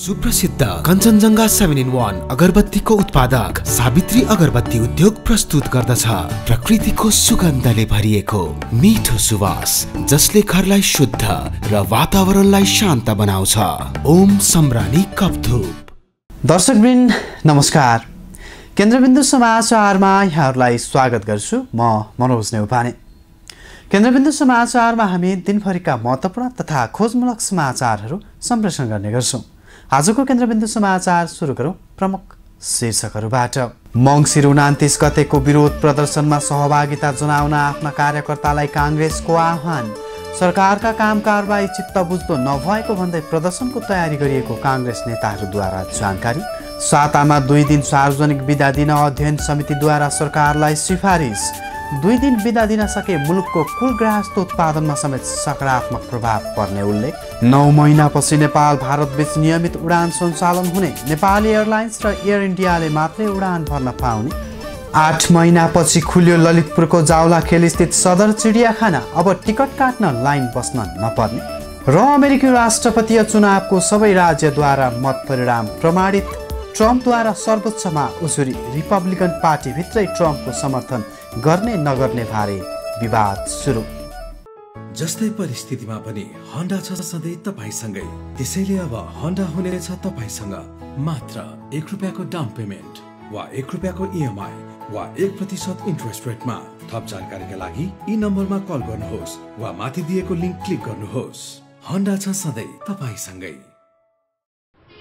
सुप्रसिद्ध Kanchenjunga seven in one अगरबत्तीको उत्पादक सावित्री अगरबत्ती उद्योग प्रस्तुत गर्दछ प्रकृतिको सुगन्धले भरिएको मिठो सुवास जसले घरलाई शुद्ध र वातावरणलाई शान्त बनाउँछ ओम सम्राणी कपधुप दर्शकवृन्द नमस्कार केन्द्रबिन्दु समाचारमा यहाँहरूलाई स्वागत गर्छु म मनोज नेउपाने केन्द्रबिन्दु समाचारमा हामी दिनभरिका महत्त्वपूर्ण तथा खोजमूलक समाचारहरू सम्प्रेषण गर्ने गर्छौँ आजको केन्द्रबिन्दु समाचार सुरु गरौँ प्रमुख शीर्षकहरूबाट मङ्सिर उनातिस गतेको विरोध प्रदर्शनमा सहभागिता जनाउन आफ्ना कार्यकर्तालाई काङ्ग्रेसको आह्वान सरकारका काम कारवाही चित्त बुझ्दो नभएको भन्दै प्रदर्शनको तयारी गरिएको काङ्ग्रेस नेताहरूद्वारा जानकारी सातामा दुई दिन सार्वजनिक विदा दिन अध्ययन समितिद्वारा सरकारलाई सिफारिस दुई दिन बिदा दिन सके मुलुकको कुल ग्राहस्थ उत्पादनमा समेत सकारात्मक प्रभाव पर्ने उल्लेख नौ महिनापछि नेपाल भारत भारतबीच नियमित उडान सञ्चालन हुने नेपाली एयरलाइन्स र एयर इन्डियाले मात्रै उडान भर्न पाउने आठ महिनापछि खुल्यो ललितपुरको खेल स्थित सदर चिडियाखाना अब टिकट काट्न लाइन बस्न नपर्ने र अमेरिकी राष्ट्रपति चुनावको सबै राज्यद्वारा मत परिणाम प्रमाणित ट्रम्पद्वारा सर्वोच्चमा उजुरी रिपब्लिकन पार्टीभित्रै ट्रम्पको समर्थन गर्ने नगर्ने बारे विवाद सुरु जस्तै परिस्थितिमा पनि हन्डा छ सधैँ तपाईँसँगै त्यसैले अब हन्डा हुनेछ तपाईँसँग मात्र एक रुपियाँको डाउन पेमेन्ट वा एक रुपियाँको इएमआई e वा एक प्रतिशत इन्ट्रेस्ट रेटमा थप जानकारीका लागि यी नम्बरमा कल गर्नुहोस् वा माथि दिएको लिङ्क क्लिक गर्नुहोस् हन्डा छ सधैँ तपाईँसँगै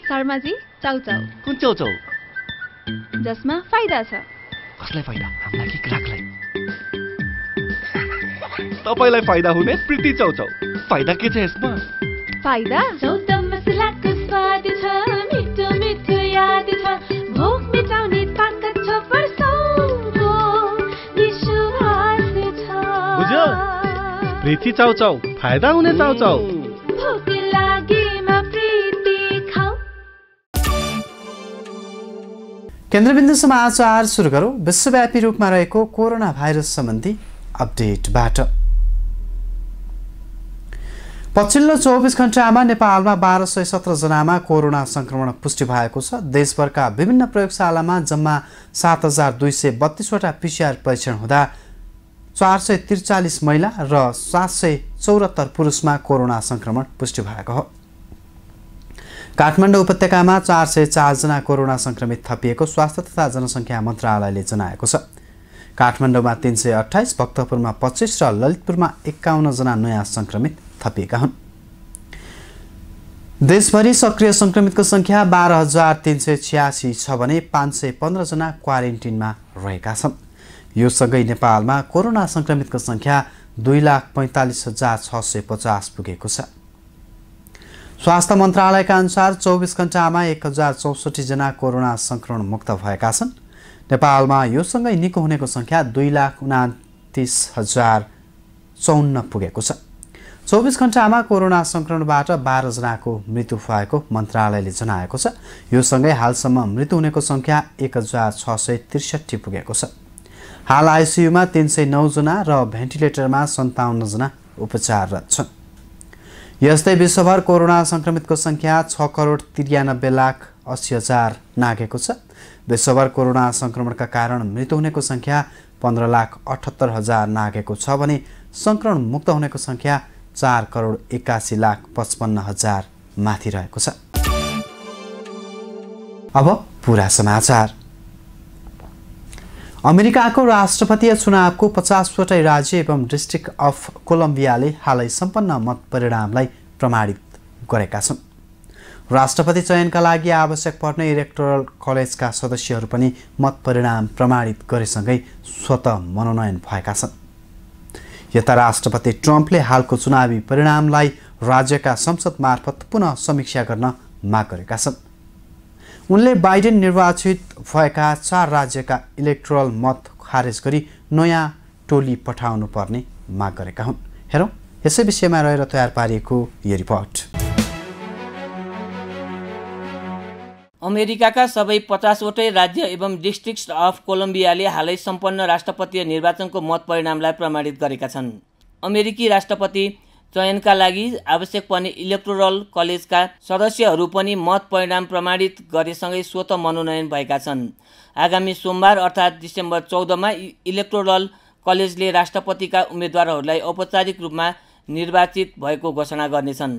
शर्माजी चाउचाउ कुन चाउचाउ जसमा फाइदा छ कसलाई फाइदा हामीलाई कि ग्राहकलाई तपाईँलाई फाइदा हुने प्रीति चौचौ फाइदा के छ यसमा फाइदा चौध मसलाको स्वाद छ मिठो मिठो याद छ भोक मेटाउने ताकत छ परसौको विश्वास छ बुझ्यो प्रीति चौचौ फाइदा हुने चौचौ केन्द्रबिन्दुसम्म आज आर सुरु गरौँ विश्वव्यापी रूपमा रहेको कोरोना भाइरस सम्बन्धी अपडेटबाट पछिल्लो चौबिस घन्टामा नेपालमा बाह्र सय सत्रजनामा कोरोना सङ्क्रमण पुष्टि भएको छ देशभरका विभिन्न प्रयोगशालामा जम्मा सात हजार दुई सय बत्तिसवटा पिसिआर परीक्षण हुँदा चार सय त्रिचालिस महिला र सात सय चौरात्तर पुरुषमा कोरोना सङ्क्रमण पुष्टि भएको हो काठमाडौँ उपत्यकामा चार सय चारजना कोरोना संक्रमित थपिएको स्वास्थ्य तथा जनसङ्ख्या मन्त्रालयले जनाएको छ काठमाडौँमा तिन सय अठाइस भक्तपुरमा पच्चिस र ललितपुरमा एक्काउन्नजना नयाँ सङ्क्रमित थपिएका हुन् देशभरि सक्रिय सङ्क्रमितको सङ्ख्या बाह्र हजार तिन सय छ्यासी छ भने पाँच सय पन्ध्रजना क्वारेन्टिनमा रहेका छन् यो सँगै नेपालमा कोरोना संक्रमितको सङ्ख्या दुई लाख पैँतालिस हजार छ सय पचास पुगेको छ स्वास्थ्य मन्त्रालयका अनुसार चौबिस घन्टामा एक हजार चौसठीजना कोरोना सङ्क्रमण मुक्त भएका छन् नेपालमा योसँगै निको हुनेको सङ्ख्या दुई लाख उनातिस हजार चौन्न पुगेको छ चौबिस घन्टामा कोरोना सङ्क्रमणबाट बाह्रजनाको मृत्यु भएको मन्त्रालयले जनाएको छ योसँगै हालसम्म मृत्यु हुनेको सङ्ख्या एक हजार छ सय त्रिसठी पुगेको छ हाल आइसियुमा तिन सय नौजना र भेन्टिलेटरमा सन्ताउन्नजना उपचाररत छन् यस्तै विश्वभर कोरोना सङ्क्रमितको सङ्ख्या छ करोड त्रियानब्बे लाख अस्सी हजार नागेको छ विश्वभर कोरोना सङ्क्रमणका कारण मृत्यु हुनेको सङ्ख्या पन्ध्र लाख अठहत्तर हजार नागेको छ भने सङ्क्रमण मुक्त हुनेको सङ्ख्या चार करोड एक्कासी लाख पचपन्न हजार माथि रहेको छ अब पुरा समाचार अमेरिकाको राष्ट्रपति चुनावको पचासवटै राज्य एवं डिस्ट्रिक्ट अफ कोलम्बियाले हालै सम्पन्न मत परिणामलाई प्रमाणित गरेका छन् राष्ट्रपति चयनका लागि आवश्यक पर्ने इलेक्टोरल कलेजका सदस्यहरू पनि मत परिणाम प्रमाणित गरेसँगै स्वत मनोनयन भएका छन् यता राष्ट्रपति ट्रम्पले हालको चुनावी परिणामलाई राज्यका संसद मार्फत पुनः समीक्षा गर्न माग गरेका छन् उनले बाइडेन निर्वाचित भएका चार राज्यका इलेक्ट्रल मत खारेज गरी नयाँ टोली पठाउनु पर्ने माग गरेका हुन् हेरौँ यसै विषयमा रहेर तयार पारिएको यो रिपोर्ट अमेरिकाका सबै पचासवटै राज्य एवं डिस्ट्रिक्ट अफ कोलम्बियाले हालै सम्पन्न राष्ट्रपतीय निर्वाचनको मत परिणामलाई प्रमाणित गरेका छन् अमेरिकी राष्ट्रपति चयनका लागि आवश्यक पर्ने इलेक्ट्रोरल कलेजका सदस्यहरू पनि मत परिणाम प्रमाणित गरेसँगै स्वत मनोनयन भएका छन् आगामी सोमबार अर्थात् डिसेम्बर चौधमा इलेक्ट्रोरल कलेजले राष्ट्रपतिका उम्मेद्वारहरूलाई औपचारिक रूपमा निर्वाचित भएको घोषणा गर्नेछन्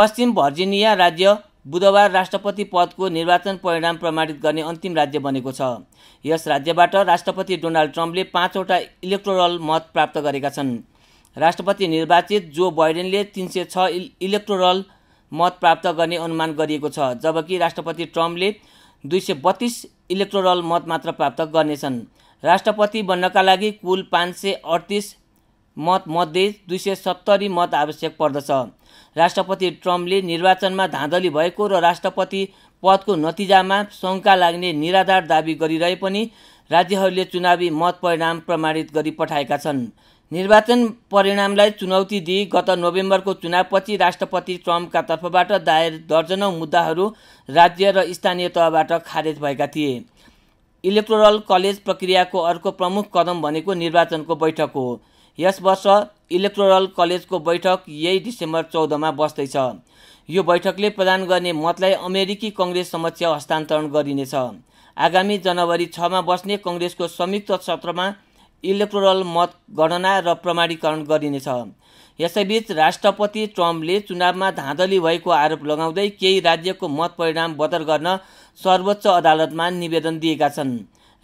पश्चिम भर्जिनिया राज्य बुधबार राष्ट्रपति पदको निर्वाचन परिणाम प्रमाणित गर्ने अन्तिम राज्य बनेको छ यस राज्यबाट राष्ट्रपति डोनाल्ड ट्रम्पले पाँचवटा इलेक्ट्रोरल मत प्राप्त गरेका छन् राष्ट्रपति निर्वाचित जो बाइडेनले तिन सय छ इलेक्ट्रोरल मत प्राप्त गर्ने अनुमान गरिएको छ जबकि राष्ट्रपति ट्रम्पले दुई सय बत्तिस इलेक्ट्रोरल मत मात्र प्राप्त गर्नेछन् राष्ट्रपति बन्नका लागि कुल पाँच सय अडतिस मतमध्ये दुई सय सत्तरी मत आवश्यक पर्दछ राष्ट्रपति ट्रम्पले निर्वाचनमा धाँधली भएको र राष्ट्रपति पदको नतिजामा शङ्का लाग्ने निराधार दावी गरिरहे पनि राज्यहरूले चुनावी मत परिणाम प्रमाणित गरी पठाएका छन् निर्वाचन परिणामलाई चुनौती दिई गत नोभेम्बरको चुनावपछि राष्ट्रपति ट्रम्पका तर्फबाट दायर दर्जनौ मुद्दाहरू राज्य र स्थानीय तहबाट खारेज भएका थिए इलेक्टोरल कलेज प्रक्रियाको अर्को प्रमुख कदम भनेको निर्वाचनको बैठक हो यस वर्ष इलेक्टोरल कलेजको बैठक यही डिसेम्बर चौधमा बस्दैछ यो बैठकले प्रदान गर्ने मतलाई अमेरिकी कङ्ग्रेस समक्ष हस्तान्तरण गरिनेछ आगामी जनवरी छमा बस्ने कङ्ग्रेसको संयुक्त सत्रमा इलेक्टोरल मतगणना र प्रमाणीकरण गरिनेछ यसैबीच राष्ट्रपति ट्रम्पले चुनावमा धाँधली भएको आरोप लगाउँदै केही राज्यको मत परिणाम बदर गर्न सर्वोच्च अदालतमा निवेदन दिएका छन्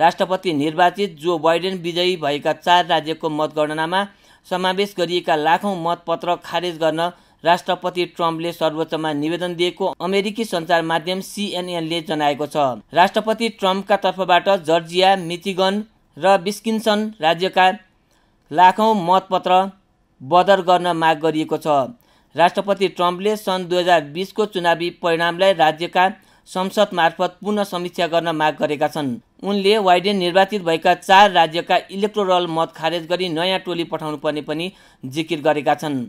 राष्ट्रपति निर्वाचित जो बाइडेन विजयी भएका चार राज्यको मतगणनामा समावेश गरिएका लाखौँ मतपत्र खारेज गर्न राष्ट्रपति ट्रम्पले सर्वोच्चमा निवेदन दिएको अमेरिकी सञ्चार माध्यम सिएनएनले जनाएको छ राष्ट्रपति ट्रम्पका तर्फबाट जर्जिया मिचिगन र विस्किन्सन राज्यका लाखौँ मतपत्र बदर गर्न माग गरिएको छ राष्ट्रपति ट्रम्पले सन् दुई हजार बिसको चुनावी परिणामलाई राज्यका संसद मार्फत पुनः समीक्षा गर्न माग गरेका छन् उनले वाइडेन निर्वाचित भएका चार राज्यका इलेक्ट्रोरल मत खारेज गरी नयाँ टोली पठाउनुपर्ने पनि जिकिर गरेका छन्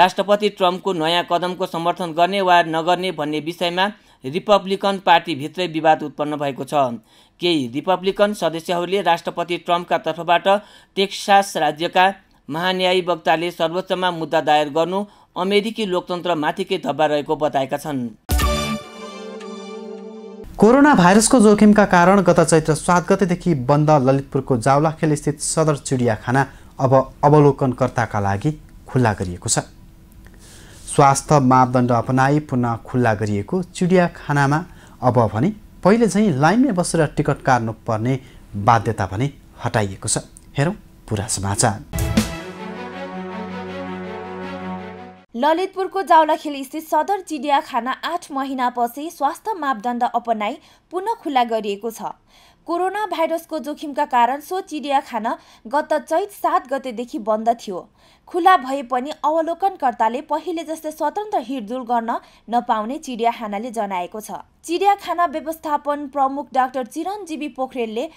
राष्ट्रपति ट्रम्पको नयाँ कदमको समर्थन गर्ने वा नगर्ने भन्ने विषयमा रिपब्लिकन पार्टीभित्रै विवाद उत्पन्न भएको छ केही रिपब्लिकन सदस्यहरूले राष्ट्रपति ट्रम्पका तर्फबाट टेक्सास राज्यका महान्यायवक्ताले सर्वोच्चमा मुद्दा दायर गर्नु अमेरिकी लोकतन्त्रमाथिकै धब्बा रहेको बताएका छन् कोरोना भाइरसको जोखिमका कारण गत चैत्र सात गतेदेखि बन्द ललितपुरको जावलाखेल स्थित सदर चिडियाखाना अब अवलोकनकर्ताका लागि खुल्ला गरिएको छ स्वास्थ्य मापदण्ड अपनाई पुनः खुल्ला गरिएको चिडियाखानामा अब भने पहिले झैँ लाइनमै बसेर टिकट काट्नुपर्ने बाध्यता भने हटाइएको छ हेरौँ पुरा समाचार ललितपुरको जाउलाखेल स्थित सदर चिडियाखाना आठ महिनापछि स्वास्थ्य मापदण्ड अपनाई पुनः खुल्ला गरिएको छ कोरोना भाइरसको जोखिमका कारण सो चिडियाखाना गत चैत सात गतेदेखि बन्द थियो खुला भए पनि अवलोकनकर्ताले पहिले जस्तै स्वतन्त्र हिँडडुल गर्न नपाउने चिडियाखानाले जनाएको छ चिडियाखाना व्यवस्थापन प्रमुख डाक्टर चिरञ्जीवी पोखरेलले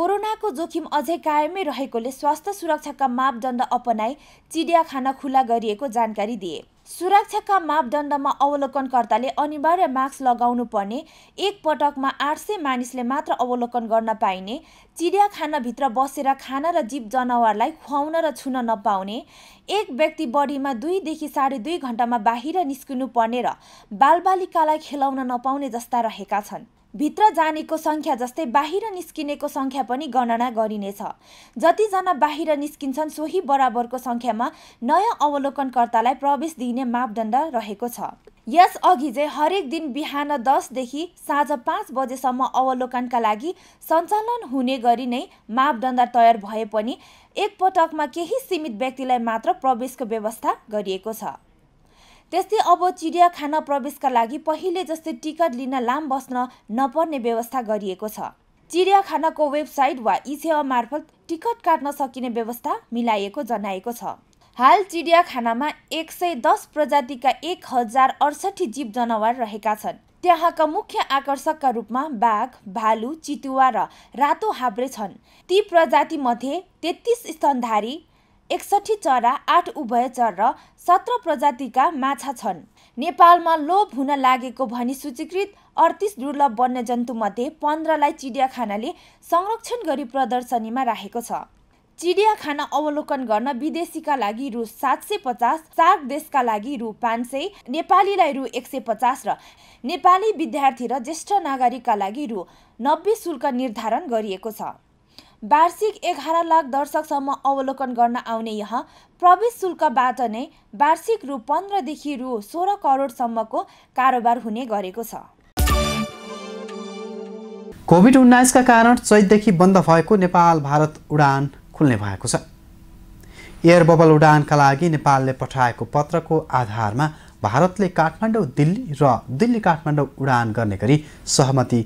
कोरोनाको जोखिम अझै कायमै रहेकोले स्वास्थ्य सुरक्षाका मापदण्ड अपनाई चिडियाखाना खुला गरिएको जानकारी दिए सुरक्षाका मापदण्डमा अवलोकनकर्ताले अनिवार्य मास्क लगाउनु पर्ने एक पटकमा आठ सय मानिसले मात्र अवलोकन गर्न पाइने चिडियाखानाभित्र बसेर खाना र जीव जनावरलाई खुवाउन र छुन नपाउने एक व्यक्ति बढीमा दुईदेखि साढे दुई घन्टामा बाहिर निस्किनु पर्ने र बालबालिकालाई खेलाउन नपाउने जस्ता रहेका छन् भित्र जानेको सङ्ख्या जस्तै बाहिर निस्किनेको सङ्ख्या पनि गणना गरिनेछ जतिजना बाहिर निस्किन्छन् सोही बराबरको सङ्ख्यामा नयाँ अवलोकनकर्तालाई प्रवेश दिइने मापदण्ड रहेको छ यस अघि चाहिँ हरेक दिन बिहान दसदेखि साँझ पाँच बजेसम्म अवलोकनका लागि सञ्चालन हुने गरी नै मापदण्ड तयार भए पनि एकपटकमा केही सीमित व्यक्तिलाई मात्र प्रवेशको व्यवस्था गरिएको छ त्यस्तै अब चिडियाखाना प्रवेशका लागि पहिले जस्तै टिकट लिन लाम बस्न नपर्ने व्यवस्था गरिएको छ चिडियाखानाको वेबसाइट वा ई सेवा मार्फत टिकट काट्न सकिने व्यवस्था मिलाइएको जनाएको छ हाल चिडियाखानामा एक सय दस प्रजातिका एक हजार अडसठी जीव जनावर रहेका छन् त्यहाँका मुख्य आकर्षकका रूपमा बाघ भालु चितुवा र रातो हाब्रे छन् ती प्रजाति मध्ये तेत्तिस स्तनधारी एकसठी चरा आठ उभयचर र सत्र प्रजातिका माछा छन् नेपालमा लोप हुन लागेको भनी सूचीकृत अडतिस दुर्लभ वन्यजन्तुमध्ये पन्ध्रलाई चिडियाखानाले संरक्षण गरी प्रदर्शनीमा राखेको छ चिडियाखाना अवलोकन गर्न विदेशीका लागि रु सात सय पचास सार्क देशका लागि रु पाँच सय नेपालीलाई रु एक सय पचास र नेपाली विद्यार्थी र ज्येष्ठ नागरिकका लागि रु नब्बे शुल्क निर्धारण गरिएको छ वार्षिक एघार लाख दर्शकसम्म अवलोकन गर्न आउने यहाँ प्रवेश शुल्कबाट नै वार्षिक रु पन्ध्रदेखि रु सोह्र करोडसम्मको कारोबार हुने गरेको छ कोभिड उन्नाइसका कारण चैतदेखि बन्द भएको नेपाल भारत उडान खुल्ने भएको छ एयर बबल उडानका लागि नेपालले पठाएको पत्रको आधारमा भारतले काठमाडौँ दिल्ली र दिल्ली काठमाडौँ उडान गर्ने गरी सहमति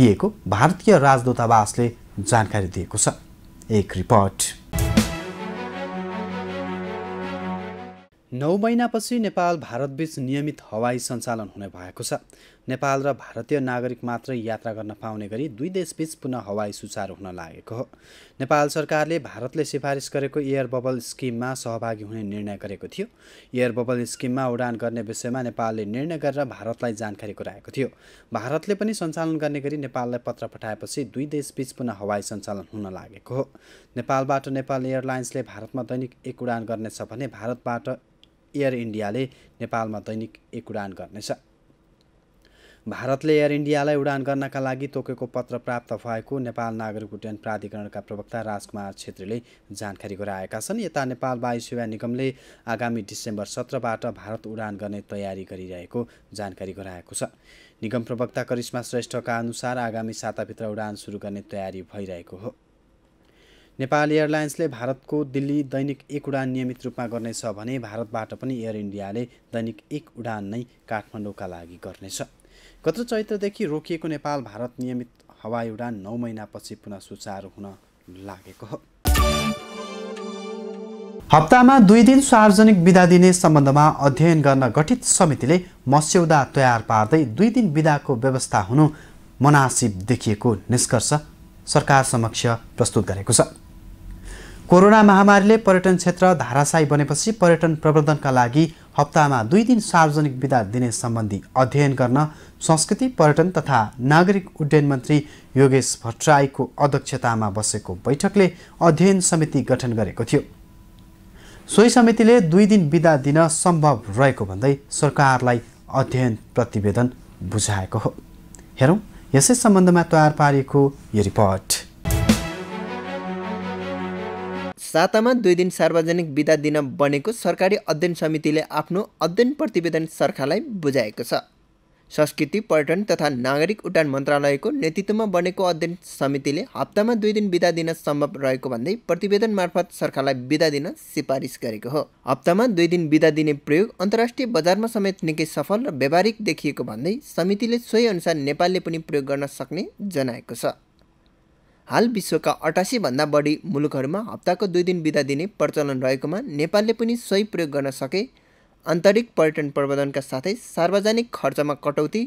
दिएको भारतीय राजदूतावासले जानकारी दिएको छ एक रिपोर्ट नौ महिनापछि नेपाल भारतबीच नियमित हवाई सञ्चालन हुने भएको छ नेपाल र भारतीय नागरिक मात्रै यात्रा गर्न पाउने गरी दुई देशबीच पुनः हवाई सुचारू हुन लागेको हो नेपाल सरकारले भारतले सिफारिस गरेको एयर बबल स्किममा सहभागी हुने निर्णय गरेको थियो एयर बबल स्किममा उडान गर्ने विषयमा नेपालले निर्णय गरेर भारतलाई जानकारी गराएको थियो भारतले पनि सञ्चालन गर्ने गरी नेपाललाई पत्र पठाएपछि दुई देशबीच पुनः हवाई सञ्चालन हुन लागेको हो नेपालबाट नेपाल एयरलाइन्सले भारतमा दैनिक एक उडान गर्नेछ भने भारतबाट एयर इन्डियाले नेपालमा दैनिक एक उडान गर्नेछ भारतले एयर इन्डियालाई उडान गर्नका लागि तोकेको पत्र प्राप्त भएको नेपाल नागरिक उड्डयन प्राधिकरणका प्रवक्ता राजकुमार छेत्रीले जानकारी गराएका छन् यता नेपाल वायु सेवा निगमले आगामी डिसेम्बर सत्रबाट भारत उडान गर्ने तयारी गरिरहेको जानकारी गराएको छ निगम प्रवक्ता करिश्मा श्रेष्ठका अनुसार आगामी साताभित्र उडान सुरु गर्ने तयारी भइरहेको हो नेपाल एयरलाइन्सले भारतको दिल्ली दैनिक एक उडान नियमित रूपमा गर्नेछ भने भारतबाट पनि एयर इन्डियाले दैनिक एक उडान नै काठमाडौँका लागि गर्नेछ गत चैत्रदेखि रोकिएको नेपाल भारत नियमित हवाई उडान नौ महिनापछि पुनः सुचारू हुन लागेको हो हप्तामा दुई दिन सार्वजनिक विदा दिने सम्बन्धमा अध्ययन गर्न गठित समितिले मस्यौदा तयार पार्दै दुई दिन विदाको व्यवस्था हुनु मनासिब देखिएको निष्कर्ष सरकार समक्ष प्रस्तुत गरेको छ कोरोना महामारीले पर्यटन क्षेत्र धारासायी बनेपछि पर्यटन प्रवर्धनका लागि हप्तामा दुई दिन सार्वजनिक विदा दिने सम्बन्धी अध्ययन गर्न संस्कृति पर्यटन तथा नागरिक उड्डयन मन्त्री योगेश भट्टराईको अध्यक्षतामा बसेको बैठकले अध्ययन समिति गठन गरेको थियो सोही समितिले दुई दिन विदा दिन सम्भव रहेको भन्दै सरकारलाई अध्ययन प्रतिवेदन बुझाएको हो हेरौँ यसै सम्बन्धमा तयार पारिएको यो रिपोर्ट सातामा दुई दिन सार्वजनिक विदा दिन बनेको सरकारी अध्ययन समितिले आफ्नो अध्ययन प्रतिवेदन सरकारलाई बुझाएको छ संस्कृति पर्यटन तथा नागरिक उड्डयन मन्त्रालयको नेतृत्वमा बनेको अध्ययन समितिले हप्तामा दुई दिन बिदा दिन सम्भव रहेको भन्दै प्रतिवेदन मार्फत सरकारलाई बिदा दिन सिफारिस गरेको हो हप्तामा दुई दिन बिदा दिने प्रयोग अन्तर्राष्ट्रिय बजारमा समेत निकै सफल र व्यावहारिक देखिएको भन्दै समितिले सोही अनुसार नेपालले पनि प्रयोग गर्न सक्ने जनाएको छ हाल विश्वका अठासीभन्दा बढी मुलुकहरूमा हप्ताको दुई दिन बिदा दिने प्रचलन रहेकोमा नेपालले पनि सही प्रयोग गर्न सके आन्तरिक पर्यटन प्रबन्धनका साथै सार्वजनिक खर्चमा कटौती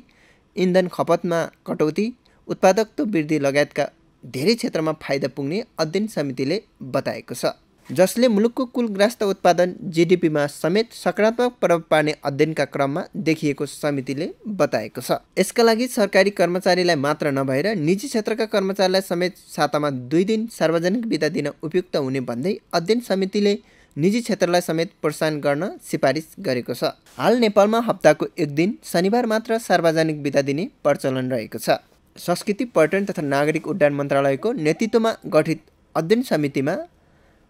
इन्धन खपतमा कटौती उत्पादकत्व वृद्धि लगायतका धेरै क्षेत्रमा फाइदा पुग्ने अध्ययन समितिले बताएको छ जसले मुलुकको कुल ग्रास्त उत्पादन जिडिपीमा समेत सकारात्मक प्रभाव पार्ने अध्ययनका क्रममा देखिएको समितिले बताएको छ यसका लागि सरकारी कर्मचारीलाई मात्र नभएर निजी क्षेत्रका कर्मचारीलाई समेत सातामा दुई दिन सार्वजनिक बिदा दिन उपयुक्त हुने भन्दै अध्ययन समितिले निजी क्षेत्रलाई समेत प्रोत्साहन गर्न सिफारिस गरेको छ हाल नेपालमा हप्ताको एक दिन शनिबार मात्र सार्वजनिक बिदा दिने प्रचलन रहेको छ संस्कृति पर्यटन तथा नागरिक उड्डयन मन्त्रालयको नेतृत्वमा गठित अध्ययन समितिमा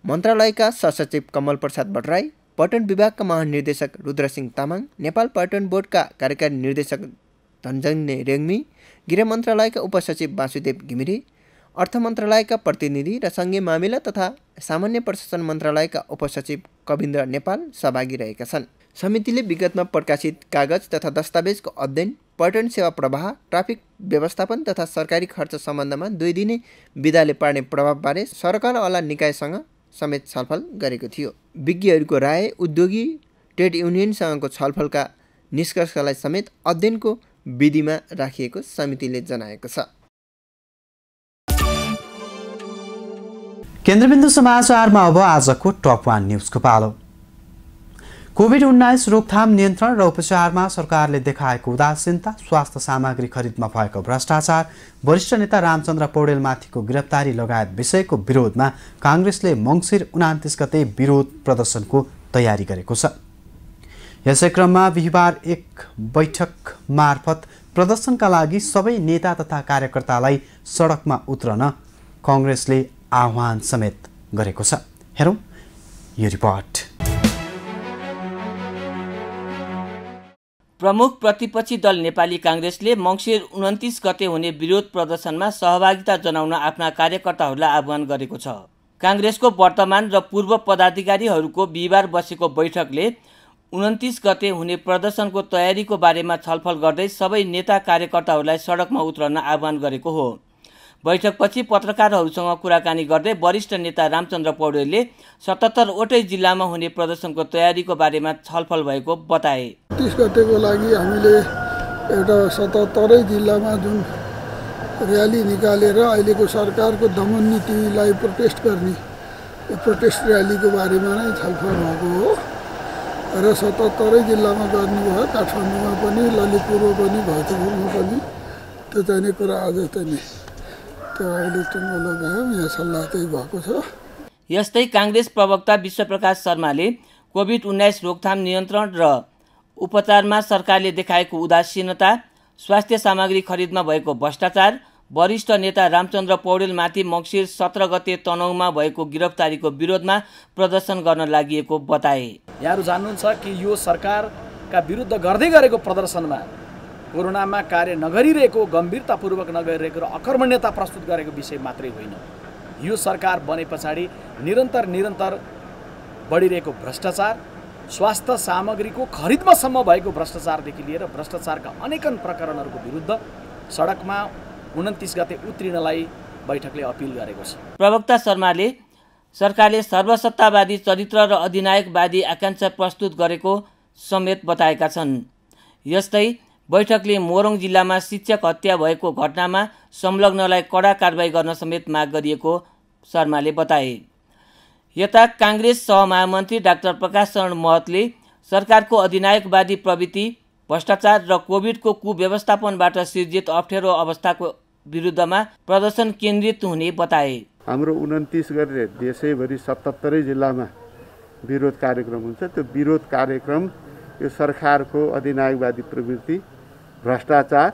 मन्त्रालयका सहसचिव कमल प्रसाद भट्टराई पर्यटन विभागका महानिर्देशक रुद्रसिंह तामाङ नेपाल पर्यटन बोर्डका कार्यकारी निर्देशक धनजन्य रेग्मी गृह मन्त्रालयका उपसचिव वासुदेव घिमिरे अर्थ मन्त्रालयका प्रतिनिधि र सङ्घीय मामिला तथा सामान्य प्रशासन मन्त्रालयका उपसचिव कविन्द्र नेपाल सहभागी रहेका छन् समितिले विगतमा प्रकाशित कागज तथा दस्तावेजको अध्ययन पर्यटन सेवा प्रवाह ट्राफिक व्यवस्थापन तथा सरकारी खर्च सम्बन्धमा दुई दिने विधाले पार्ने प्रभावबारे सरकारवाला निकायसँग समेत छलफल गरेको थियो विज्ञहरूको राय उद्योगी ट्रेड युनियनसँगको छलफलका निष्कर्षलाई समेत अध्ययनको विधिमा राखिएको समितिले जनाएको छ केन्द्रबिन्दु समाचारमा अब आजको टप वान न्युजको पालो कोभिड उन्नाइस रोकथाम नियन्त्रण र उपचारमा सरकारले देखाएको उदासीनता स्वास्थ्य सामग्री खरिदमा भएको भ्रष्टाचार वरिष्ठ नेता रामचन्द्र पौडेलमाथिको गिरफ्तारी लगायत विषयको विरोधमा काङ्ग्रेसले मङ्सिर उनातिस गते विरोध प्रदर्शनको तयारी गरेको छ यसै क्रममा बिहिबार एक बैठक मार्फत प्रदर्शनका लागि सबै नेता तथा कार्यकर्तालाई सडकमा उत्रन कङ्ग्रेसले आह्वान समेत गरेको छ हेरौँ यो रिपोर्ट प्रमुख प्रतिपक्षी दल नेपाली काङ्ग्रेसले मङ्सिर उन्तिस गते हुने विरोध प्रदर्शनमा सहभागिता जनाउन आफ्ना कार्यकर्ताहरूलाई आह्वान गरेको छ काङ्ग्रेसको वर्तमान र पूर्व पदाधिकारीहरूको बिहिबार बसेको बैठकले उन्तिस गते हुने प्रदर्शनको तयारीको बारेमा छलफल गर्दै सबै नेता कार्यकर्ताहरूलाई सडकमा उत्रन आह्वान गरेको हो बैठकपछि पत्रकारहरूसँग कुराकानी गर्दै वरिष्ठ नेता रामचन्द्र पौडेलले सतहत्तरवटै जिल्लामा हुने प्रदर्शनको तयारीको बारेमा छलफल भएको बताए तिस गतेको लागि हामीले एउटा सतहत्तरै जिल्लामा जुन र्याली निकालेर अहिलेको सरकारको दमन नीतिलाई प्रोटेस्ट गर्ने प्रोटेस्ट र्यालीको बारेमा नै छलफल भएको हो र सतहत्तरै जिल्लामा गर्नुभयो काठमाडौँमा पनि ललितपुरमा पनि भैतपुरमा पनि त्यो चाहिँ कुरा आज चाहिँ यस्तै काङ्ग्रेस प्रवक्ता विश्वप्रकाश शर्माले कोभिड उन्नाइस रोकथाम नियन्त्रण र उपचारमा सरकारले देखाएको उदासीनता स्वास्थ्य सामग्री खरिदमा भएको भ्रष्टाचार वरिष्ठ नेता रामचन्द्र पौडेलमाथि मङ्सिर सत्र गते तनहुमा भएको गिरफ्तारीको विरोधमा प्रदर्शन गर्न लागि बताए यहाँहरू जान्नुहुन्छ कि यो सरकारका विरुद्ध गर्दै गरेको प्रदर्शनमा कोरोनामा कार्य नगरिरहेको गम्भीरतापूर्वक नगरिरहेको र अकर्मण्यता प्रस्तुत गरेको विषय मात्रै होइन यो सरकार बने पछाडि निरन्तर निरन्तर बढिरहेको भ्रष्टाचार स्वास्थ्य सामग्रीको खरिदमासम्म भएको भ्रष्टाचारदेखि लिएर भ्रष्टाचारका अनेकन प्रकरणहरूको विरुद्ध सडकमा उन्तिस गते उत्रिनलाई बैठकले अपिल गरेको छ प्रवक्ता शर्माले सरकारले सर्वसत्तावादी चरित्र र अधिनायकवादी आकाङ्क्षा प्रस्तुत गरेको समेत बताएका छन् यस्तै बैठकले मोरङ जिल्लामा शिक्षक हत्या भएको घटनामा संलग्नलाई कडा कारवाही गर्न समेत माग गरिएको शर्माले बताए यता काङ्ग्रेस सहमहामन्त्री डाक्टर प्रकाश शरण महतले सरकारको अधिनायकवादी प्रवृत्ति भ्रष्टाचार र कोभिडको कुव्यवस्थापनबाट सिर्जित अप्ठ्यारो अवस्थाको विरुद्धमा प्रदर्शन केन्द्रित हुने बताए हाम्रो उन्तिस गरेर देशैभरि सतहत्तरै जिल्लामा विरोध कार्यक्रम हुन्छ त्यो विरोध कार्यक्रम यो सरकारको अधिनायकवादी प्रवृत्ति भ्रष्टाचार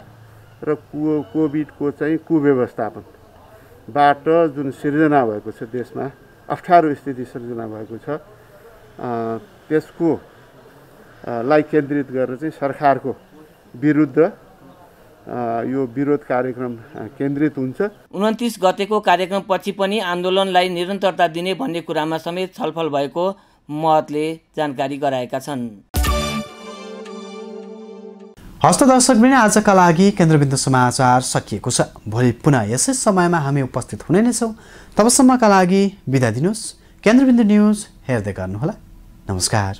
र को कोभिडको चाहिँ कुव्यवस्थापनबाट जुन सिर्जना भएको छ देशमा अप्ठ्यारो स्थिति सिर्जना भएको छ त्यसको लाई केन्द्रित गरेर चाहिँ सरकारको विरुद्ध यो विरोध कार्यक्रम केन्द्रित हुन्छ उन्तिस गतेको कार्यक्रम पछि पनि आन्दोलनलाई निरन्तरता दिने भन्ने कुरामा समेत छलफल भएको महतले जानकारी गराएका छन् हस्त दर्शक बिना आजका लागि केन्द्रबिन्दु समाचार सकिएको छ भोलि पुनः यसै समयमा हामी उपस्थित हुने नै छौँ तबसम्मका लागि बिदा दिनुहोस् केन्द्रबिन्दु न्युज हेर्दै गर्नुहोला नमस्कार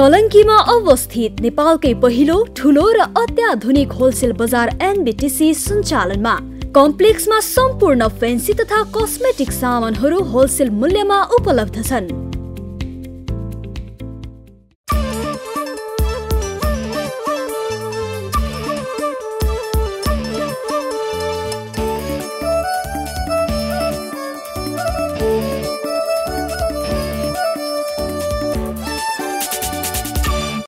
कलङ्कीमा अवस्थित नेपालकै पहिलो ठुलो र अत्याधुनिक होलसेल बजार एनबिटिसी सञ्चालनमा कम्प्लेक्समा सम्पूर्ण फेन्सी तथा कस्मेटिक सामानहरू होलसेल मूल्यमा उपलब्ध छन्